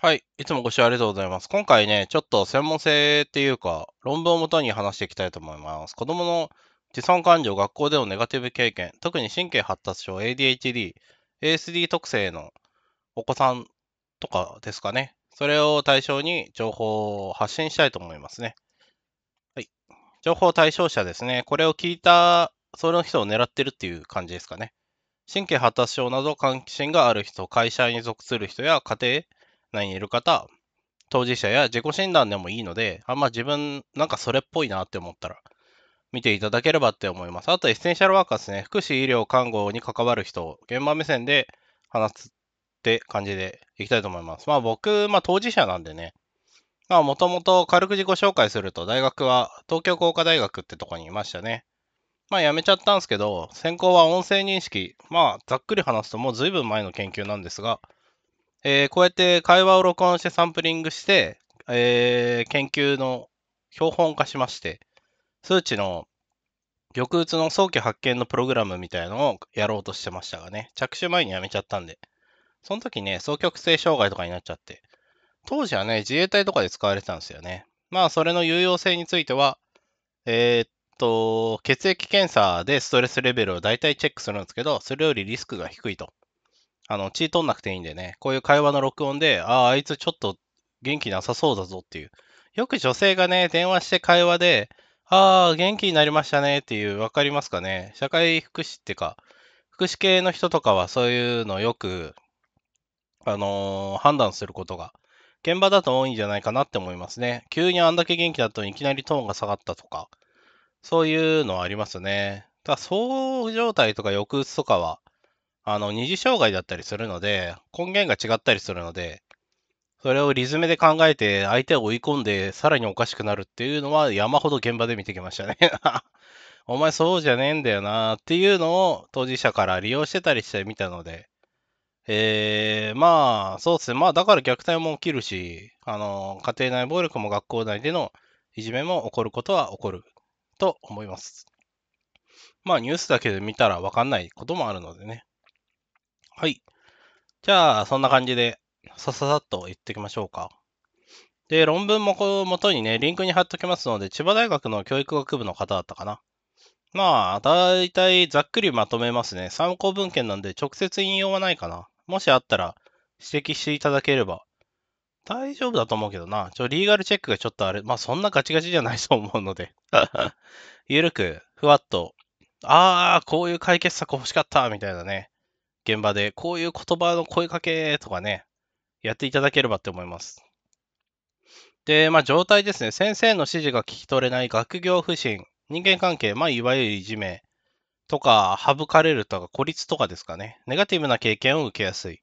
はい。いつもご視聴ありがとうございます。今回ね、ちょっと専門性っていうか、論文をもとに話していきたいと思います。子供の自尊感情、学校でのネガティブ経験、特に神経発達症、ADHD、ASD 特性のお子さんとかですかね。それを対象に情報を発信したいと思いますね。はい。情報対象者ですね。これを聞いた、その人を狙ってるっていう感じですかね。神経発達症など関心がある人、会社に属する人や家庭、内にいる方、当事者や自己診断でもいいので、あんま自分なんかそれっぽいなって思ったら、見ていただければって思います。あとエッセンシャルワーカーですね。福祉、医療、看護に関わる人、現場目線で話すって感じでいきたいと思います。まあ僕、まあ当事者なんでね、まあもともと軽く自己紹介すると、大学は東京工科大学ってとこにいましたね。まあ辞めちゃったんですけど、専攻は音声認識。まあざっくり話すともう随分前の研究なんですが、えー、こうやって会話を録音してサンプリングして、えー、研究の標本化しまして、数値の抑うつの早期発見のプログラムみたいのをやろうとしてましたがね、着手前にやめちゃったんで、その時ね、双極性障害とかになっちゃって、当時はね、自衛隊とかで使われてたんですよね。まあ、それの有用性については、えー、っと、血液検査でストレスレベルを大体チェックするんですけど、それよりリスクが低いと。あの、血取んなくていいんでね、こういう会話の録音で、ああ、あいつちょっと元気なさそうだぞっていう。よく女性がね、電話して会話で、ああ、元気になりましたねっていう、わかりますかね社会福祉ってか、福祉系の人とかはそういうのよく、あのー判断することが、現場だと多いんじゃないかなって思いますね。急にあんだけ元気だといきなりトーンが下がったとか、そういうのはありますね。から、そう状態とか抑うつとかは、あの、二次障害だったりするので、根源が違ったりするので、それをリズムで考えて、相手を追い込んで、さらにおかしくなるっていうのは、山ほど現場で見てきましたね お前そうじゃねえんだよなっていうのを当事者から利用してたりしてみたので、えー、まあ、そうですね。まあ、だから虐待も起きるし、あの、家庭内暴力も学校内でのいじめも起こることは起こると思います。まあ、ニュースだけで見たらわかんないこともあるのでね。はい。じゃあ、そんな感じで、さささっと言ってきましょうか。で、論文もこう元にね、リンクに貼っときますので、千葉大学の教育学部の方だったかな。まあ、だいたいざっくりまとめますね。参考文献なんで直接引用はないかな。もしあったら指摘していただければ大丈夫だと思うけどな。ちょ、リーガルチェックがちょっとあれ、まあそんなガチガチじゃないと思うのでゆる く、ふわっと、ああ、こういう解決策欲しかった、みたいなね。現場で、こういう言葉の声かけとかね、やっていただければって思います。で、まあ、状態ですね。先生の指示が聞き取れない学業不振、人間関係、まあ、いわゆるいじめとか、省かれるとか、孤立とかですかね。ネガティブな経験を受けやすい。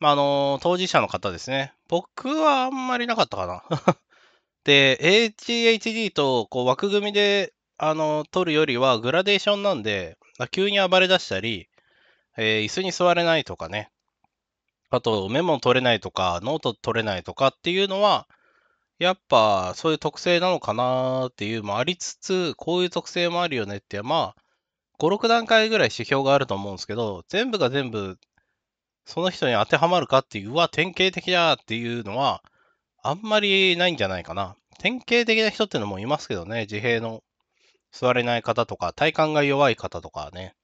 まあ、あの、当事者の方ですね。僕はあんまりなかったかな。で、h h d とこう枠組みであの取るよりはグラデーションなんで、急に暴れ出したり、えー、椅子に座れないとかね、あとメモ取れないとか、ノート取れないとかっていうのは、やっぱそういう特性なのかなっていうもありつつ、こういう特性もあるよねって、まあ、5、6段階ぐらい指標があると思うんですけど、全部が全部、その人に当てはまるかっていう、うわ、典型的だっていうのは、あんまりないんじゃないかな。典型的な人っていうのもいますけどね、自閉の座れない方とか、体幹が弱い方とかね。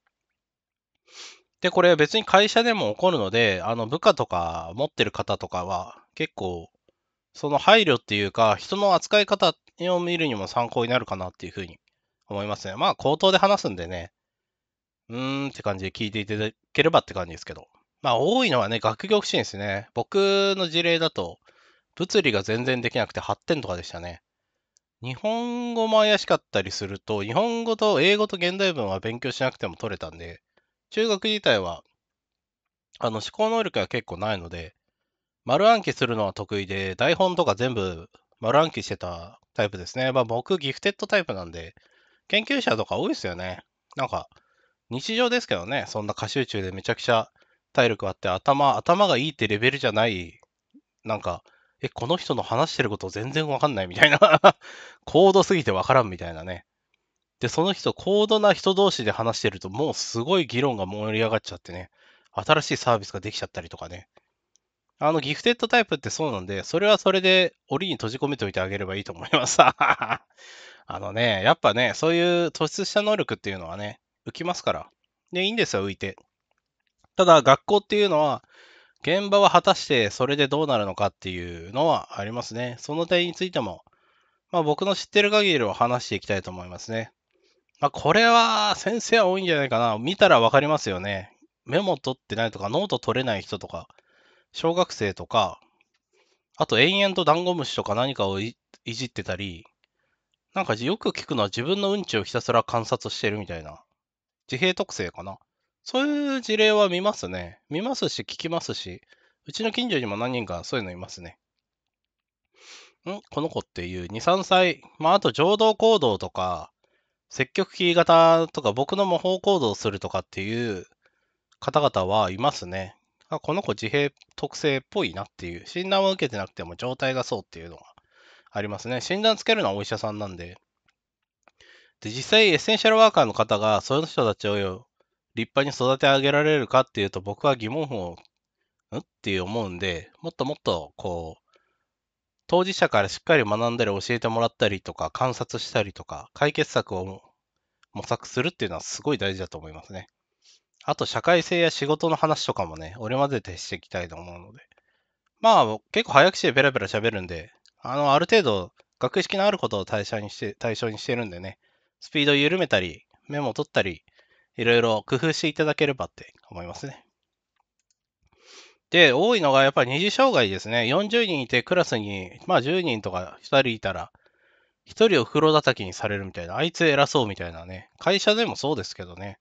で、これ別に会社でも起こるので、あの部下とか持ってる方とかは結構その配慮っていうか、人の扱い方を見るにも参考になるかなっていうふうに思いますね。まあ口頭で話すんでね、うーんって感じで聞いていただければって感じですけど。まあ多いのはね、学業不振ですね。僕の事例だと、物理が全然できなくて8点とかでしたね。日本語も怪しかったりすると、日本語と英語と現代文は勉強しなくても取れたんで、中学自体は、あの、思考能力が結構ないので、丸暗記するのは得意で、台本とか全部丸暗記してたタイプですね。まあ僕、ギフテッドタイプなんで、研究者とか多いですよね。なんか、日常ですけどね、そんな過集中でめちゃくちゃ体力あって、頭、頭がいいってレベルじゃない、なんか、え、この人の話してること全然わかんないみたいな 高度すぎてわからんみたいなね、で、その人、高度な人同士で話してると、もうすごい議論が盛り上がっちゃってね、新しいサービスができちゃったりとかね。あの、ギフテッドタイプってそうなんで、それはそれで檻に閉じ込めておいてあげればいいと思います。あのね、やっぱね、そういう突出した能力っていうのはね、浮きますから。で、いいんですよ、浮いて。ただ、学校っていうのは、現場は果たしてそれでどうなるのかっていうのはありますね。その点についても、まあ僕の知ってる限りは話していきたいと思いますね。まあ、これは先生は多いんじゃないかな。見たらわかりますよね。メモ取ってないとか、ノート取れない人とか、小学生とか、あと延々とダンゴムシとか何かをいじってたり、なんかよく聞くのは自分のうんちをひたすら観察してるみたいな。自閉特性かな。そういう事例は見ますね。見ますし、聞きますし、うちの近所にも何人かそういうのいますね。んこの子っていう2、3歳、まああと情動行動とか、積極キー型とか、僕の模倣行動するとかっていう方々はいますね。あこの子自閉特性っぽいなっていう、診断を受けてなくても状態がそうっていうのがありますね。診断つけるのはお医者さんなんで。で、実際エッセンシャルワーカーの方がその人たちを立派に育て上げられるかっていうと僕は疑問符をんって思うんで、もっともっとこう、当事者からしっかり学んだり教えてもらったりとか観察したりとか解決策を模索するっていうのはすごい大事だと思いますね。あと社会性や仕事の話とかもね、俺までてしていきたいと思うので。まあ結構早口でペラペラ喋るんで、あの、ある程度学識のあることを対象にして、対象にしてるんでね、スピードを緩めたり、メモを取ったり、いろいろ工夫していただければって思いますね。で、多いのがやっぱり二次障害ですね。40人いてクラスに、まあ10人とか2人いたら、1人を袋叩きにされるみたいな、あいつ偉そうみたいなね。会社でもそうですけどね。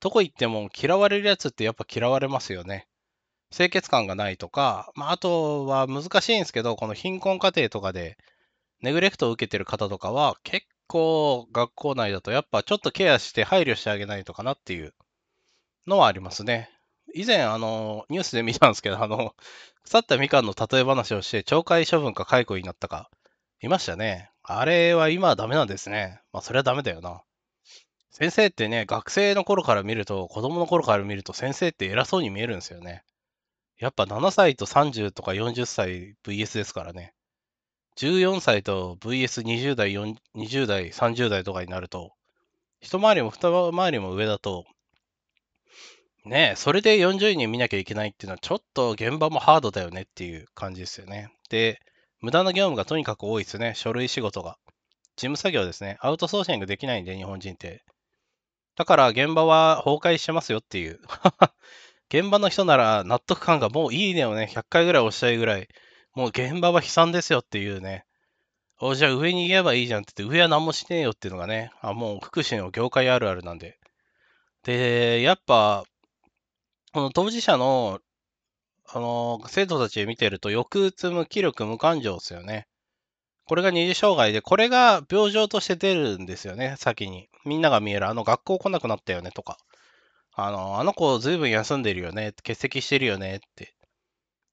どこ行っても嫌われるやつってやっぱ嫌われますよね。清潔感がないとか、まあ、あとは難しいんですけど、この貧困家庭とかでネグレクトを受けてる方とかは、結構学校内だとやっぱちょっとケアして配慮してあげないとかなっていうのはありますね。以前、あの、ニュースで見たんですけど、あの、腐ったみかんの例え話をして、懲戒処分か解雇になったか、いましたね。あれは今はダメなんですね。まあ、それはダメだよな。先生ってね、学生の頃から見ると、子供の頃から見ると、先生って偉そうに見えるんですよね。やっぱ7歳と30とか40歳 VS ですからね。14歳と VS20 代、20代、30代とかになると、一回りも二回りも上だと、ねえ、それで40人見なきゃいけないっていうのは、ちょっと現場もハードだよねっていう感じですよね。で、無駄な業務がとにかく多いですね。書類仕事が。事務作業ですね。アウトソーシングできないんで、日本人って。だから現場は崩壊してますよっていう。現場の人なら納得感がもういいねをね、100回ぐらい押したいぐらい、もう現場は悲惨ですよっていうね。おじゃあ上に言えばいいじゃんって言って、上は何もしねえよっていうのがね、あもう福祉の業界あるあるなんで。で、やっぱこの当事者の、あの、生徒たちを見てると、抑うつ無気力無感情ですよね。これが二次障害で、これが病状として出るんですよね、先に。みんなが見える、あの学校来なくなったよねとか、あのあの子ずいぶん休んでるよね、欠席してるよねって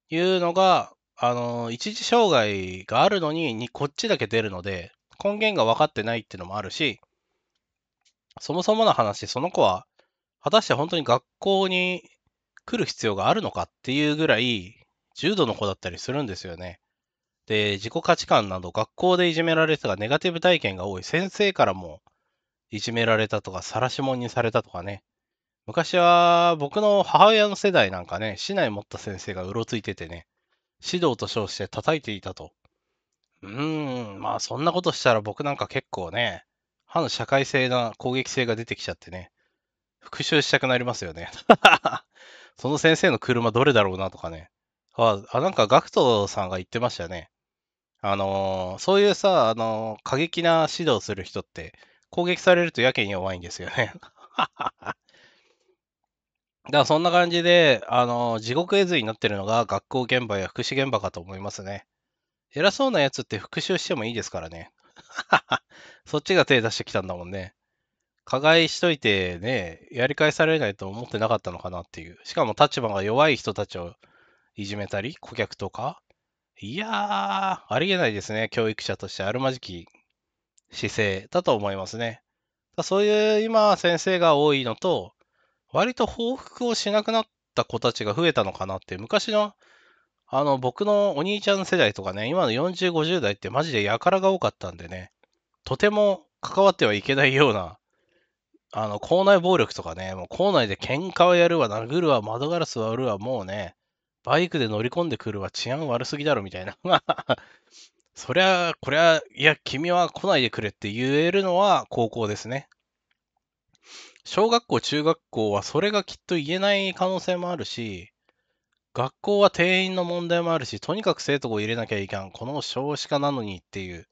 いうのが、あの一次障害があるのにに、こっちだけ出るので、根源が分かってないっていうのもあるし、そもそもの話、その子は、果たして本当に学校に来る必要があるのかっていうぐらい、重度の子だったりするんですよね。で、自己価値観など学校でいじめられたがネガティブ体験が多い先生からもいじめられたとか、晒し者にされたとかね。昔は僕の母親の世代なんかね、市内持った先生がうろついててね、指導と称して叩いていたと。うーん、まあそんなことしたら僕なんか結構ね、反社会性な攻撃性が出てきちゃってね、復讐したくなりますよね。その先生の車どれだろうなとかね。あ、あなんか gackt さんが言ってましたね。あのー、そういうさ、あのー、過激な指導する人って、攻撃されるとやけに弱いんですよね。だからそんな感じで、あのー、地獄絵図になってるのが学校現場や福祉現場かと思いますね。偉そうなやつって復讐してもいいですからね。そっちが手出してきたんだもんね。加害しといてね、やり返されないと思ってなかったのかなっていう。しかも立場が弱い人たちをいじめたり、顧客とか。いやー、ありえないですね。教育者としてあるまじき姿勢だと思いますね。そういう今、先生が多いのと、割と報復をしなくなった子たちが増えたのかなって、昔の、あの、僕のお兄ちゃん世代とかね、今の40、50代ってマジでやからが多かったんでね、とても関わってはいけないようなあの、校内暴力とかね、もう校内で喧嘩をやるわ、殴るわ、窓ガラス割るわ、もうね、バイクで乗り込んでくるわ、治安悪すぎだろ、みたいな。そりゃ、こりゃ、いや、君は来ないでくれって言えるのは高校ですね。小学校、中学校はそれがきっと言えない可能性もあるし、学校は定員の問題もあるし、とにかく生徒を入れなきゃいかん、この少子化なのにっていう、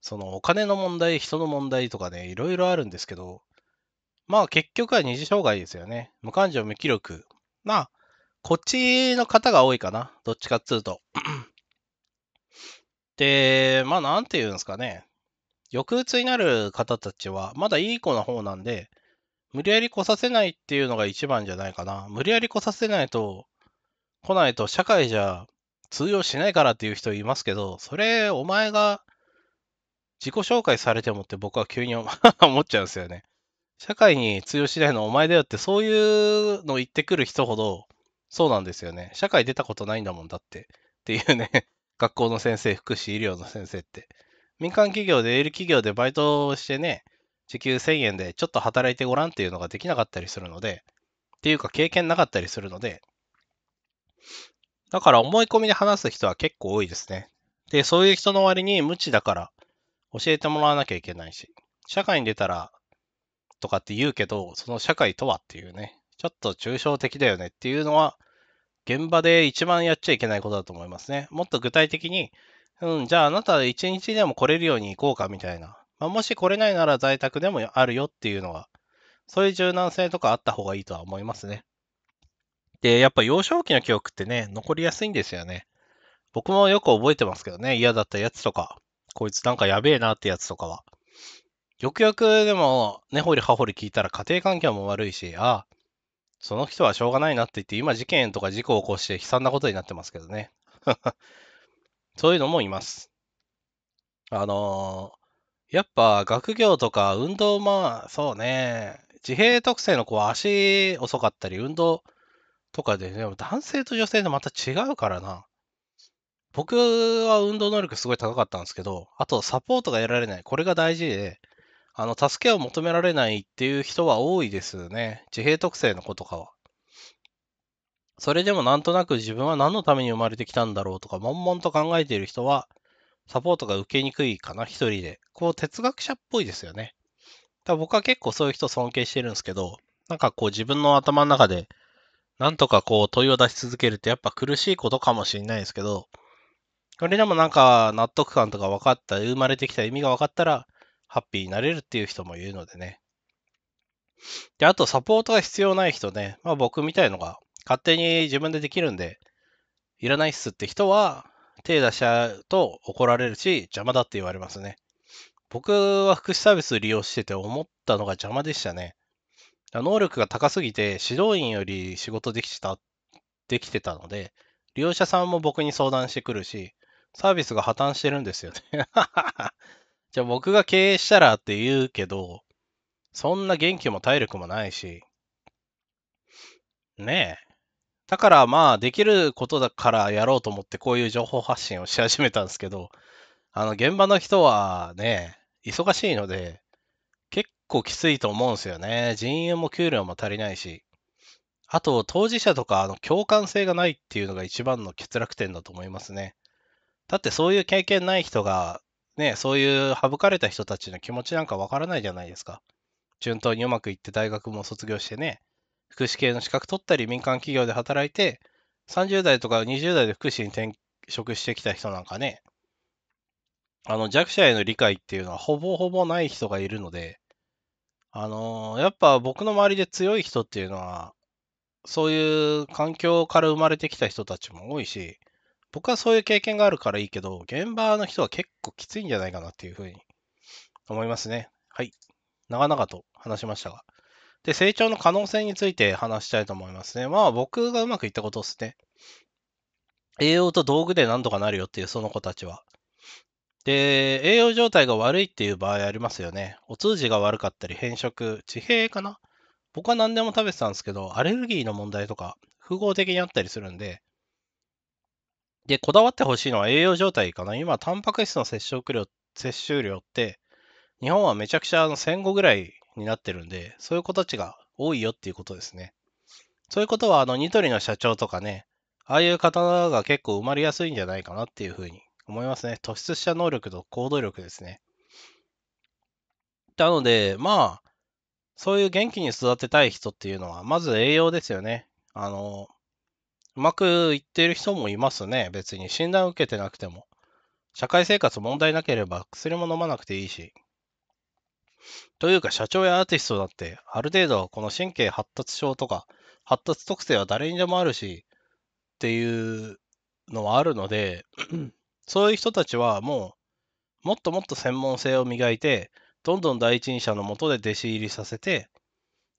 そのお金の問題、人の問題とかね、いろいろあるんですけど、まあ結局は二次障害ですよね。無感情、無気力。まあ、こっちの方が多いかな。どっちかっつうと。で、まあなんて言うんですかね。抑うつになる方たちは、まだいい子の方なんで、無理やり来させないっていうのが一番じゃないかな。無理やり来させないと、来ないと社会じゃ通用しないからっていう人いますけど、それ、お前が自己紹介されてもって僕は急に思っちゃうんですよね。社会に通用しないのはお前だよって、そういうの言ってくる人ほど、そうなんですよね。社会出たことないんだもんだって。っていうね、学校の先生、福祉、医療の先生って。民間企業で、営利企業でバイトしてね、時給1000円でちょっと働いてごらんっていうのができなかったりするので、っていうか経験なかったりするので、だから思い込みで話す人は結構多いですね。で、そういう人の割に無知だから教えてもらわなきゃいけないし、社会に出たらとかって言うけど、その社会とはっていうね、ちょっと抽象的だよねっていうのは、現場で一番やっちゃいけないことだと思いますね。もっと具体的に、うん、じゃああなた一日でも来れるように行こうかみたいな。まあ、もし来れないなら在宅でもあるよっていうのは、そういう柔軟性とかあった方がいいとは思いますね。で、やっぱ幼少期の記憶ってね、残りやすいんですよね。僕もよく覚えてますけどね、嫌だったやつとか、こいつなんかやべえなってやつとかは。よくよくでも、根掘り葉掘り聞いたら家庭環境も悪いし、ああ、その人はしょうがないなって言って、今事件とか事故を起こして悲惨なことになってますけどね。そういうのもいます。あのー、やっぱ学業とか運動、まあそうね、自閉特性の子は足遅かったり、運動とかで、ね、でも男性と女性でまた違うからな。僕は運動能力すごい高かったんですけど、あとサポートが得られない。これが大事で、あの、助けを求められないっていう人は多いですね。自閉特性の子とかは。それでもなんとなく自分は何のために生まれてきたんだろうとか、悶々と考えている人は、サポートが受けにくいかな、一人で。こう、哲学者っぽいですよね。だ僕は結構そういう人尊敬してるんですけど、なんかこう自分の頭の中で、なんとかこう問いを出し続けるってやっぱ苦しいことかもしれないですけど、それでもなんか納得感とか分かった、生まれてきた意味が分かったら、ハッピーになれるっていう人もいるのでね。で、あとサポートが必要ない人ね。まあ僕みたいのが勝手に自分でできるんで、いらないっすって人は手出しちゃうと怒られるし邪魔だって言われますね。僕は福祉サービス利用してて思ったのが邪魔でしたね。能力が高すぎて指導員より仕事できた、できてたので、利用者さんも僕に相談してくるし、サービスが破綻してるんですよね じゃあ僕が経営したらって言うけど、そんな元気も体力もないし、ねえ。だからまあ、できることだからやろうと思ってこういう情報発信をし始めたんですけど、あの、現場の人はね、忙しいので、結構きついと思うんですよね。人員も給料も足りないし。あと、当事者とか、あの、共感性がないっていうのが一番の欠落点だと思いますね。だってそういう経験ない人がね、そういう省かれた人たちの気持ちなんかわからないじゃないですか。順当にうまくいって大学も卒業してね、福祉系の資格取ったり民間企業で働いて、30代とか20代で福祉に転職してきた人なんかね、あの弱者への理解っていうのはほぼほぼない人がいるので、あのー、やっぱ僕の周りで強い人っていうのは、そういう環境から生まれてきた人たちも多いし、僕はそういう経験があるからいいけど、現場の人は結構きついんじゃないかなっていうふうに思いますね。はい。長々と話しましたが。で、成長の可能性について話したいと思いますね。まあ僕がうまくいったことですね。栄養と道具で何とかなるよっていうその子たちは。で、栄養状態が悪いっていう場合ありますよね。お通じが悪かったり、変色、地平かな僕は何でも食べてたんですけど、アレルギーの問題とか、複合的にあったりするんで、で、こだわってほしいのは栄養状態かな。今、タンパク質の摂取量摂取量って、日本はめちゃくちゃあの戦後ぐらいになってるんで、そういう子たちが多いよっていうことですね。そういうことは、あの、ニトリの社長とかね、ああいう方が結構埋まりやすいんじゃないかなっていうふうに思いますね。突出した能力と行動力ですね。なので、まあ、そういう元気に育てたい人っていうのは、まず栄養ですよね。あの、うまくいっている人もいますね。別に診断を受けてなくても。社会生活問題なければ薬も飲まなくていいし。というか社長やアーティストだってある程度この神経発達症とか発達特性は誰にでもあるしっていうのはあるので、そういう人たちはもうもっともっと専門性を磨いてどんどん第一人者のもとで弟子入りさせて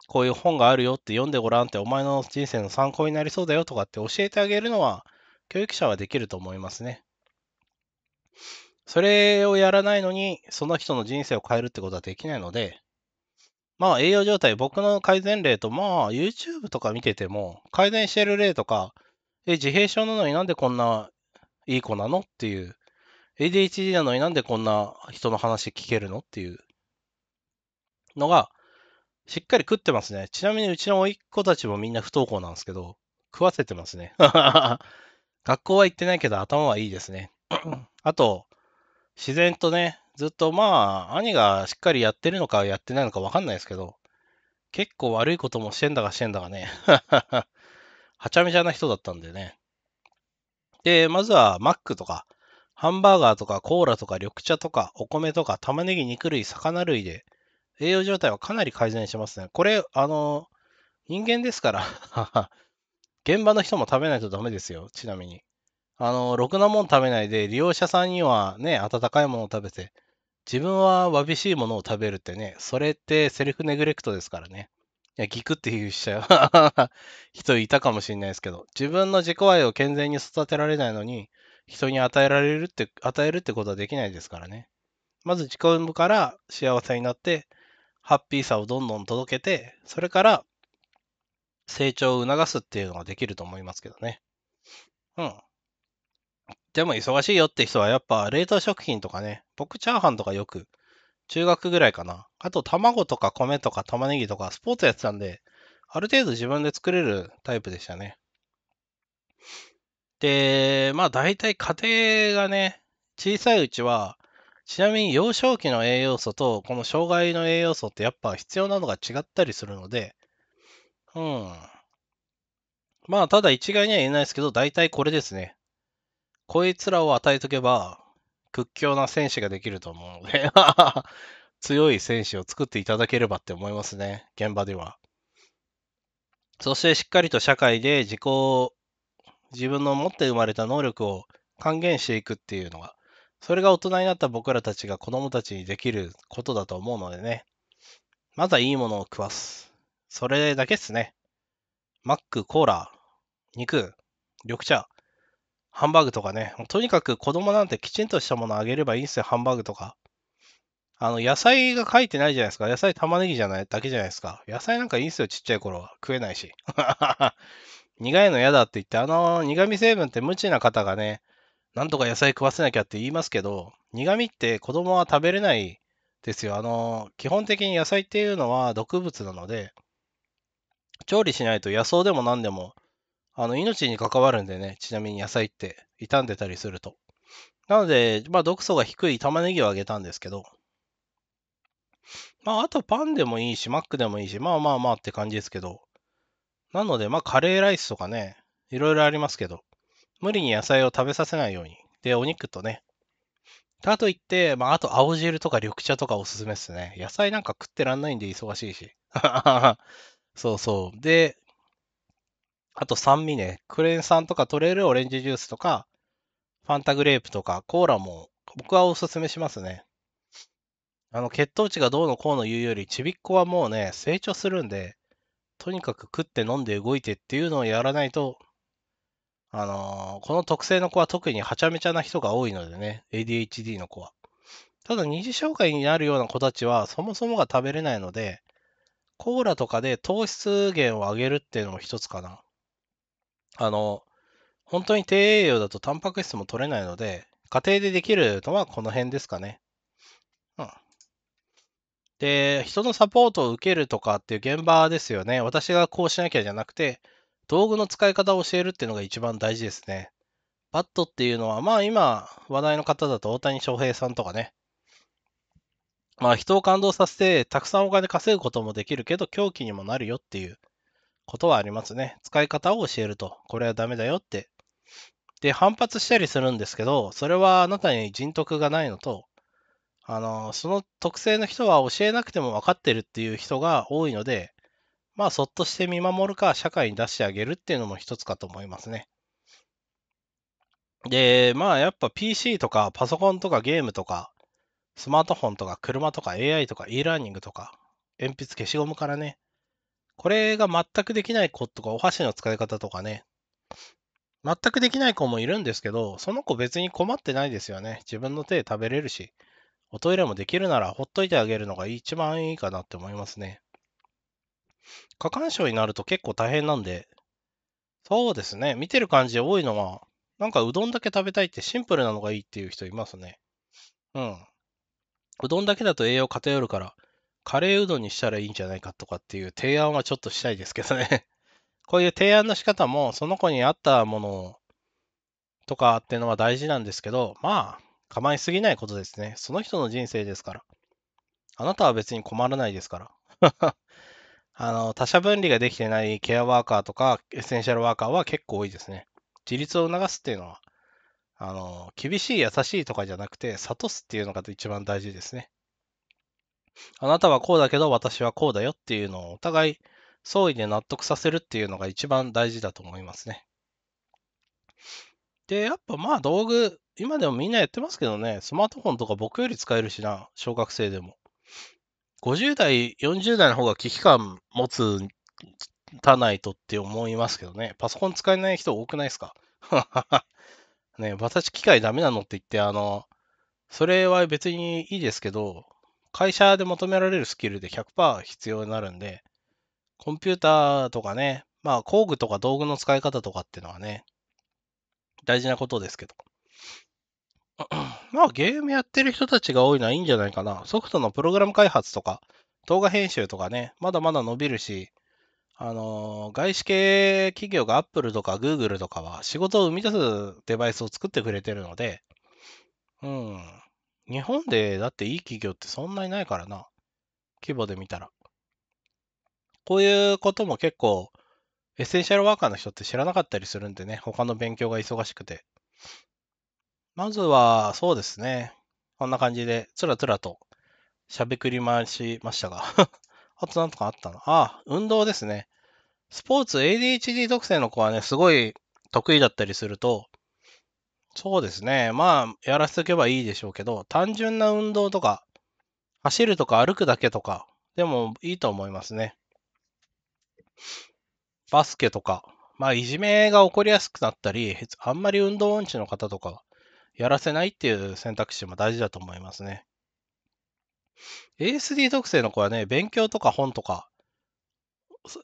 こういう本があるよって読んでごらんって、お前の人生の参考になりそうだよとかって教えてあげるのは、教育者はできると思いますね。それをやらないのに、その人の人生を変えるってことはできないので、まあ栄養状態、僕の改善例と、まあ YouTube とか見てても、改善してる例とか、え、自閉症なのになんでこんないい子なのっていう、ADHD なのになんでこんな人の話聞けるのっていうのが、しっかり食ってますね。ちなみにうちの甥っ子たちもみんな不登校なんですけど、食わせてますね。学校は行ってないけど頭はいいですね。あと、自然とね、ずっとまあ、兄がしっかりやってるのかやってないのかわかんないですけど、結構悪いこともしてんだかしてんだかね。はちゃめちゃな人だったんでね。で、まずはマックとか、ハンバーガーとかコーラとか緑茶とかお米とか玉ねぎ肉類魚類で栄養状態はかなり改善しますね。これ、あの、人間ですから 現場の人も食べないとダメですよ、ちなみに。あの、ろくなもん食べないで、利用者さんにはね、温かいものを食べて、自分はわびしいものを食べるってね、それってセルフネグレクトですからね。いや、ギクって言うしちゃう人いたかもしれないですけど、自分の自己愛を健全に育てられないのに、人に与えられるって、与えるってことはできないですからね。まず自己分から幸せになって、ハッピーさをどんどん届けて、それから成長を促すっていうのができると思いますけどね。うん。でも忙しいよって人はやっぱ冷凍食品とかね、僕チャーハンとかよく、中学ぐらいかな。あと卵とか米とか玉ねぎとかスポーツやってたんで、ある程度自分で作れるタイプでしたね。で、まあ大体家庭がね、小さいうちはちなみに幼少期の栄養素とこの障害の栄養素ってやっぱ必要なのが違ったりするので、うん。まあただ一概には言えないですけど、大体これですね。こいつらを与えとけば屈強な戦士ができると思うので 強い戦士を作っていただければって思いますね、現場では。そしてしっかりと社会で自己、自分の持って生まれた能力を還元していくっていうのがそれが大人になった僕らたちが子供たちにできることだと思うのでね。まずはいいものを食わす。それだけっすね。マック、コーラ、肉、緑茶、ハンバーグとかね。とにかく子供なんてきちんとしたものあげればいいんすよ、ハンバーグとか。あの、野菜が書いてないじゃないですか。野菜玉ねぎじゃない、だけじゃないですか。野菜なんかいいんすよ、ちっちゃい頃は。食えないし。苦いの嫌だって言って、あの苦味成分って無知な方がね、なんとか野菜食わせなきゃって言いますけど、苦味って子供は食べれないですよ。あの、基本的に野菜っていうのは毒物なので、調理しないと野草でも何でも、あの、命に関わるんでね、ちなみに野菜って傷んでたりすると。なので、まあ、毒素が低い玉ねぎをあげたんですけど、まあ、あとパンでもいいし、マックでもいいし、まあまあまあって感じですけど、なので、まあ、カレーライスとかね、いろいろありますけど、無理に野菜を食べさせないように。で、お肉とね。かといって、まあ、あと青汁とか緑茶とかおすすめっすね。野菜なんか食ってらんないんで忙しいし。そうそう。で、あと酸味ね。クレン酸とか取れるオレンジジュースとか、ファンタグレープとか、コーラも僕はおすすめしますね。あの、血糖値がどうのこうの言うより、ちびっこはもうね、成長するんで、とにかく食って飲んで動いてっていうのをやらないと、あのー、この特性の子は特にはちゃめちゃな人が多いのでね、ADHD の子は。ただ、二次障害になるような子たちは、そもそもが食べれないので、コーラとかで糖質源を上げるっていうのも一つかな。あの、本当に低栄養だとタンパク質も取れないので、家庭でできるのはこの辺ですかね。うん。で、人のサポートを受けるとかっていう現場ですよね。私がこうしなきゃじゃなくて、道具の使い方を教えるっていうのが一番大事ですね。バットっていうのは、まあ今話題の方だと大谷翔平さんとかね、まあ人を感動させてたくさんお金稼ぐこともできるけど狂気にもなるよっていうことはありますね。使い方を教えると、これはダメだよって。で、反発したりするんですけど、それはあなたに人徳がないのと、あの、その特性の人は教えなくても分かってるっていう人が多いので、まあ、そっとして見守るか、社会に出してあげるっていうのも一つかと思いますね。で、まあ、やっぱ PC とかパソコンとかゲームとか、スマートフォンとか車とか AI とか e ラーニングとか、鉛筆消しゴムからね、これが全くできない子とか、お箸の使い方とかね、全くできない子もいるんですけど、その子別に困ってないですよね。自分の手で食べれるし、おトイレもできるならほっといてあげるのが一番いいかなって思いますね。過干渉になると結構大変なんで、そうですね。見てる感じで多いのは、なんかうどんだけ食べたいってシンプルなのがいいっていう人いますね。うん。うどんだけだと栄養偏るから、カレーうどんにしたらいいんじゃないかとかっていう提案はちょっとしたいですけどね。こういう提案の仕方も、その子に合ったものとかっていうのは大事なんですけど、まあ、構いすぎないことですね。その人の人生ですから。あなたは別に困らないですから。あの、他者分離ができてないケアワーカーとかエッセンシャルワーカーは結構多いですね。自立を促すっていうのは、あの、厳しい、優しいとかじゃなくて、諭すっていうのが一番大事ですね。あなたはこうだけど、私はこうだよっていうのをお互い相違で納得させるっていうのが一番大事だと思いますね。で、やっぱまあ道具、今でもみんなやってますけどね、スマートフォンとか僕より使えるしな、小学生でも。50代、40代の方が危機感持つ、たないとって思いますけどね。パソコン使えない人多くないですか ね私機械ダメなのって言って、あの、それは別にいいですけど、会社で求められるスキルで100%必要になるんで、コンピューターとかね、まあ工具とか道具の使い方とかっていうのはね、大事なことですけど。まあ、ゲームやってる人たちが多いのはいいんじゃないかな。ソフトのプログラム開発とか、動画編集とかね、まだまだ伸びるし、あのー外資系企業が Apple とか Google とかは仕事を生み出すデバイスを作ってくれてるので、うん。日本でだっていい企業ってそんなにないからな。規模で見たら。こういうことも結構、エッセンシャルワーカーの人って知らなかったりするんでね、他の勉強が忙しくて。まずは、そうですね。こんな感じで、つらつらとしゃべくり回しましたが あとなんとかあったのあ、あ、運動ですね。スポーツ ADHD 特性の子はね、すごい得意だったりすると、そうですね。まあ、やらせておけばいいでしょうけど、単純な運動とか、走るとか歩くだけとか、でもいいと思いますね。バスケとか、まあ、いじめが起こりやすくなったり、あんまり運動音痴の方とかやらせないっていう選択肢も大事だと思いますね。ASD 特性の子はね、勉強とか本とか、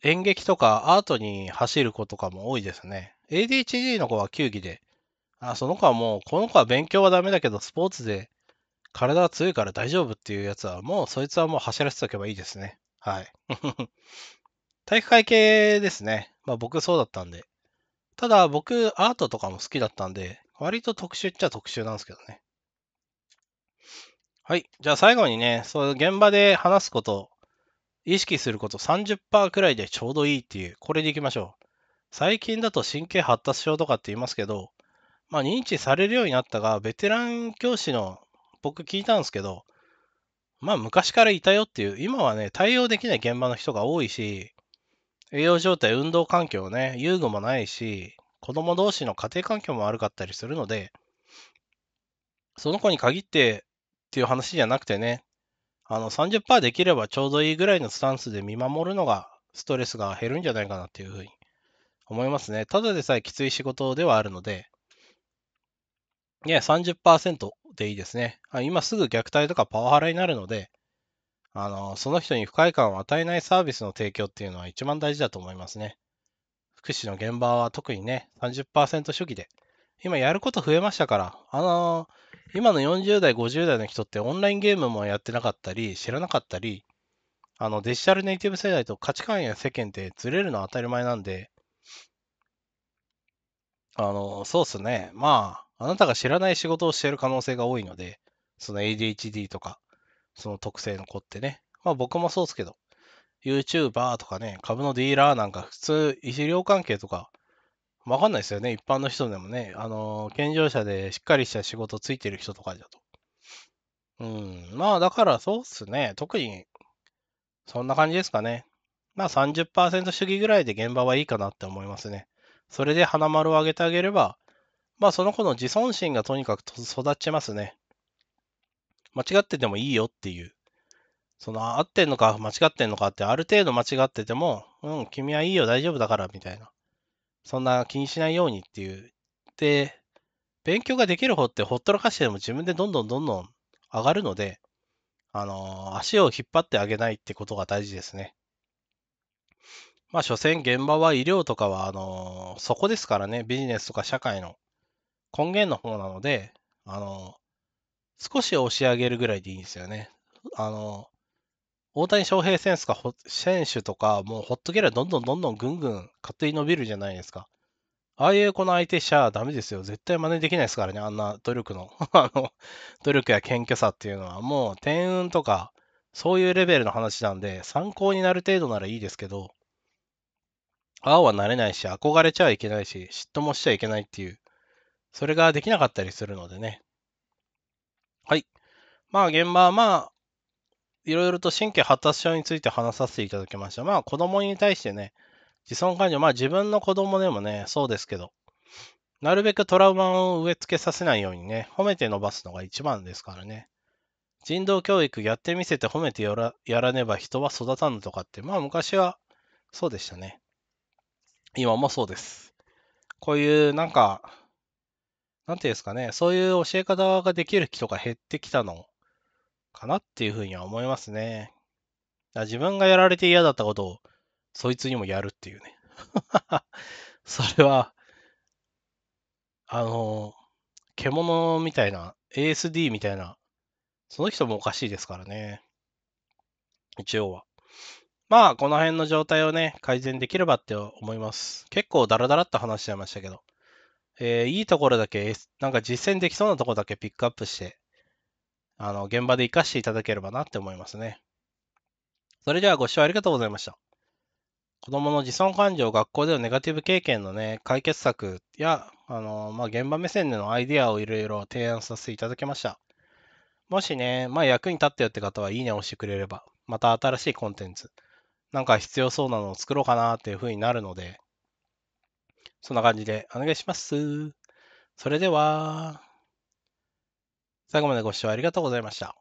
演劇とかアートに走る子とかも多いですね。ADHD の子は球技で、あ、その子はもう、この子は勉強はダメだけど、スポーツで体は強いから大丈夫っていうやつは、もうそいつはもう走らせておけばいいですね。はい。体育会系ですね。まあ僕そうだったんで。ただ僕、アートとかも好きだったんで、割と特殊っちゃ特殊なんですけどね。はい。じゃあ最後にね、その現場で話すこと、意識すること30%くらいでちょうどいいっていう、これでいきましょう。最近だと神経発達症とかって言いますけど、まあ認知されるようになったが、ベテラン教師の僕聞いたんですけど、まあ昔からいたよっていう、今はね、対応できない現場の人が多いし、栄養状態、運動環境ね、遊具もないし、子供同士の家庭環境も悪かったりするので、その子に限ってっていう話じゃなくてね、あの30%できればちょうどいいぐらいのスタンスで見守るのがストレスが減るんじゃないかなっていうふうに思いますね。ただでさえきつい仕事ではあるので、いや、30%でいいですね。今すぐ虐待とかパワハラになるので、あの、その人に不快感を与えないサービスの提供っていうのは一番大事だと思いますね。福祉の現場は特にね、30%主義で、今やること増えましたから、あのー、今の40代、50代の人ってオンラインゲームもやってなかったり、知らなかったり、あのデジタルネイティブ世代と価値観や世間ってずれるのは当たり前なんで、あのー、そうっすね。まあ、あなたが知らない仕事をしている可能性が多いので、その ADHD とか、その特性の子ってね。まあ僕もそうっすけど、YouTuber とかね、株のディーラーなんか普通、医療関係とか、わかんないですよね。一般の人でもね、あの、健常者でしっかりした仕事ついてる人とかだと。うん、まあだからそうっすね。特に、そんな感じですかね。まあ30%主義ぐらいで現場はいいかなって思いますね。それで花丸を上げてあげれば、まあその子の自尊心がとにかく育ちますね。間違っててもいいよっていう。その合ってんのか間違ってんのかって、ある程度間違ってても、うん、君はいいよ、大丈夫だから、みたいな。そんな気にしないようにっていう。で、勉強ができる方ってほったらかしてでも自分でどんどんどんどん上がるので、あのー、足を引っ張ってあげないってことが大事ですね。まあ、所詮現場は医療とかは、あのー、そこですからね、ビジネスとか社会の根源の方なので、あのー、少し押し上げるぐらいでいいんですよね。あの大谷翔平選手か選手とか、もうほっとけゃどんどんどんどんぐんぐん勝手に伸びるじゃないですか。ああいうこの相手者、ダメですよ。絶対真似できないですからね、あんな努力の。あの、努力や謙虚さっていうのは、もう、天運とか、そういうレベルの話なんで、参考になる程度ならいいですけど、ああはなれないし、憧れちゃいけないし、嫉妬もしちゃいけないっていう、それができなかったりするのでね。はい。まあ、現場はまあ、いろいろと神経発達症について話させていただきました。まあ子供に対してね、自尊感情、まあ自分の子供でもね、そうですけど、なるべくトラウマを植え付けさせないようにね、褒めて伸ばすのが一番ですからね。人道教育やってみせて褒めてやらやらねば人は育たんとかって、まあ昔はそうでしたね。今もそうです。こういうなんか、なんていうんですかね、そういう教え方ができる人が減ってきたのかなっていうふうには思いますね。自分がやられて嫌だったことを、そいつにもやるっていうね。それは、あの、獣みたいな、ASD みたいな、その人もおかしいですからね。一応は。まあ、この辺の状態をね、改善できればって思います。結構ダラダラっと話しちゃいましたけど。えー、いいところだけ、なんか実践できそうなところだけピックアップして、あの、現場で活かしていただければなって思いますね。それではご視聴ありがとうございました。子供の自尊感情、学校でのネガティブ経験のね、解決策や、あの、まあ、現場目線でのアイディアをいろいろ提案させていただきました。もしね、まあ、役に立ったよって方はいいねを押してくれれば、また新しいコンテンツ、なんか必要そうなのを作ろうかなっていう風になるので、そんな感じでお願いします。それでは。最後までご視聴ありがとうございました。